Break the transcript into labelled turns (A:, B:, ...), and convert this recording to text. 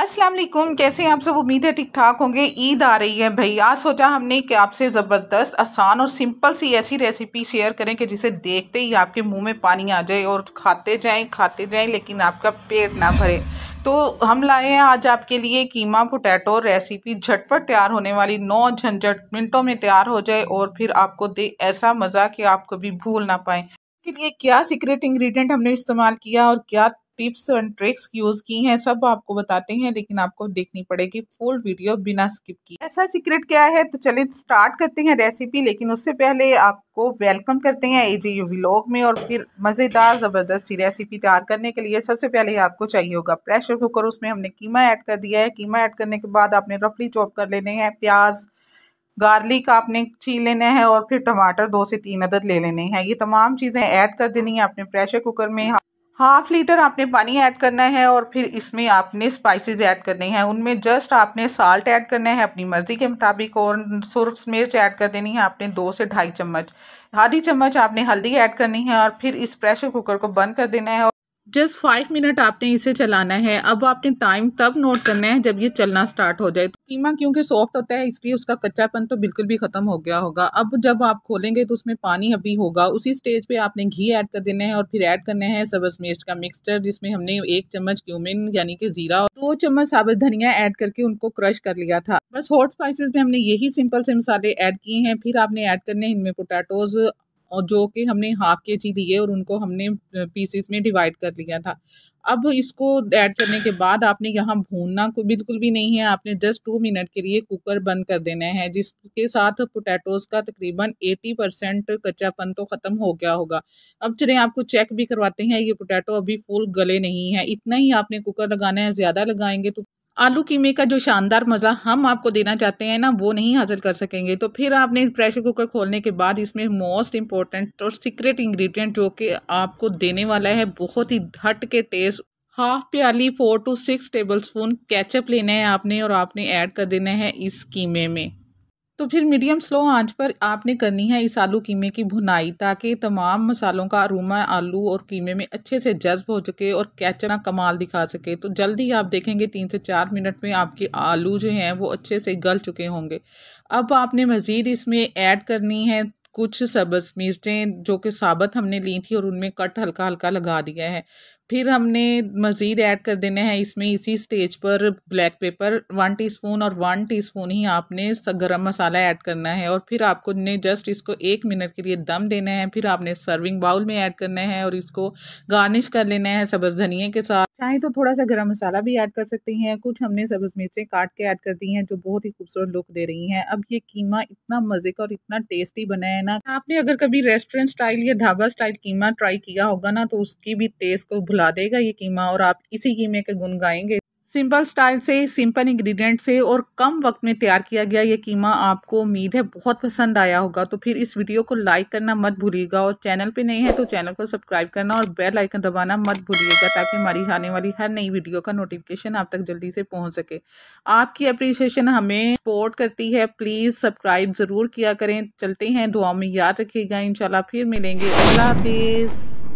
A: अस्सलाम वालेकुम कैसे हैं आप सब उम्मीद है ठीक ठाक होंगे ईद आ रही है भाई आज सोचा हमने कि आपसे ज़बरदस्त आसान और सिंपल सी ऐसी रेसिपी शेयर करें कि जिसे देखते ही आपके मुंह में पानी आ जाए और खाते जाएं खाते जाएं लेकिन आपका पेट ना भरे तो हम लाए हैं आज आपके लिए कीमा पोटैटो रेसिपी झटपट तैयार होने वाली नौ झंझट मिनटों में तैयार हो जाए और फिर आपको दे ऐसा मज़ा कि आप कभी भूल ना पाएँ इसके लिए क्या सीक्रेट इंग्रेडिएंट हमने इस्तेमाल किया और क्या टिप्स एंड ट्रिक्स यूज़ की हैं सब आपको बताते हैं लेकिन आपको देखनी पड़ेगी फुल वीडियो बिना स्किप की ऐसा सीक्रेट क्या है तो चलिए स्टार्ट करते हैं रेसिपी लेकिन उससे पहले आपको वेलकम करते हैं एजी यू व्लॉग में और फिर मज़ेदार ज़बरदस्त सी रेसिपी तैयार करने के लिए सबसे पहले आपको चाहिए होगा प्रेशर कुकर उसमें हमने कीमा ऐड कर दिया है कीमा ऐड करने के बाद आपने रफली चॉप कर लेने हैं प्याज गार्लिक आपने छीन लेना है और फिर टमाटर दो से तीन अदद ले लेने हैं ये तमाम चीज़ें ऐड कर देनी है आपने प्रेशर कुकर में हाफ लीटर आपने पानी ऐड करना है और फिर इसमें आपने स्पाइसेस ऐड करने हैं उनमें जस्ट आपने साल्ट ऐड करना है अपनी मर्ज़ी के मुताबिक और सुरख मिर्च ऐड कर देनी है आपने दो से ढाई चम्मच आधी चम्मच आपने हल्दी ऐड करनी है और फिर इस प्रेशर कुकर को बंद कर देना है जस्ट फाइव मिनट आपने इसे चलाना है अब आपने टाइम तब नोट करना है जब ये चलना स्टार्ट हो जाए तो कीमा क्योंकि सॉफ्ट होता है इसलिए उसका कच्चापन तो बिल्कुल भी ख़त्म हो गया होगा अब जब आप खोलेंगे तो उसमें पानी अभी होगा उसी स्टेज पे आपने घी ऐड कर देना है और फिर ऐड करना है सबज मिर्च का मिक्सचर जिसमें हमने एक चम्मच क्यूमिन यानी कि ज़ीरा दो चम्मच साबुत धनिया ऐड करके उनको क्रश कर लिया था बस हॉट स्पाइसेस में हमने यही सिंपल से मसाले ऐड किए हैं फिर आपने ऐड करने हैं इनमें पोटैटोज़ और जो कि हमने हाफ के जी दिए और उनको हमने पीसेस में डिवाइड कर लिया था अब इसको ऐड करने के बाद आपने यहाँ भूनना को बिल्कुल भी नहीं है आपने जस्ट टू मिनट के लिए कुकर बंद कर देना है जिसके साथ पोटैटोज़ का तकरीबन एटी परसेंट कच्चापन तो ख़त्म हो गया होगा अब चले आपको चेक भी करवाते हैं ये पोटैटो अभी फुल गले नहीं है इतना ही आपने कुकर लगाना है ज़्यादा लगाएंगे तो आलू कीमे का जो शानदार मज़ा हम आपको देना चाहते हैं ना वो नहीं हासिल कर सकेंगे तो फिर आपने प्रेशर कुकर खोलने के बाद इसमें मोस्ट इम्पॉर्टेंट और सीक्रेट इंग्रेडिएंट जो कि आपको देने वाला है बहुत ही ढट के टेस्ट हाफ प्याली four to six tablespoon ketchup लेना है आपने और आपने ऐड कर देना है इस कीमे में तो फिर मीडियम स्लो आंच पर आपने करनी है इस आलू कीमे की भुनाई ताकि तमाम मसालों का अरूमा आलू और कीमे में अच्छे से जज्ब हो चुके और कैचना कमाल दिखा सके तो जल्दी ही आप देखेंगे तीन से चार मिनट में आपके आलू जो हैं वो अच्छे से गल चुके होंगे अब आपने मज़ीद इसमें ऐड करनी है कुछ सब्ज़ मिर्चें जो कि साबत हमने ली थी और उनमें कट हल्का हल्का लगा दिया है फिर हमने मज़ीद ऐड कर देना है इसमें इसी स्टेज पर ब्लैक पेपर वन टीस्पून और वन टीस्पून ही आपने गरम मसाला ऐड करना है और फिर आपको ने जस्ट इसको एक मिनट के लिए दम देना है फिर आपने सर्विंग बाउल में ऐड करना है और इसको गार्निश कर लेना है सब्ज़ धनिए के साथ चाहे तो थोड़ा सा गरम मसाला भी ऐड कर सकते हैं कुछ हमने सब्ज़ मिर्चें काट के ऐड कर दी हैं जो बहुत ही खूबसूरत लुक दे रही हैं अब ये कीमा इतना मज़े का और इतना टेस्टी बना है ना आपने अगर कभी रेस्टोरेंट स्टाइल या ढाबा स्टाइल कीमा ट्राई किया होगा ना तो उसकी भी टेस्ट को भुला देगा ये कीमा और आप इसी कीमे के गुण गाएंगे सिंपल स्टाइल से सिंपल इंग्रेडिएंट से और कम वक्त में तैयार किया गया ये कीमा आपको उम्मीद है बहुत पसंद आया होगा तो फिर इस वीडियो को लाइक करना मत भूलिएगा और चैनल पे नहीं है तो चैनल को सब्सक्राइब करना और बेल आइकन दबाना मत भूलिएगा ताकि हमारी आने वाली हर नई वीडियो का नोटिफिकेशन आप तक जल्दी से पहुँच सके आपकी अप्रिसिएशन हमें सपोर्ट करती है प्लीज़ सब्सक्राइब ज़रूर किया करें चलते हैं दुआ में याद रखिएगा इन फिर मिलेंगे अल्लाह हाफिज़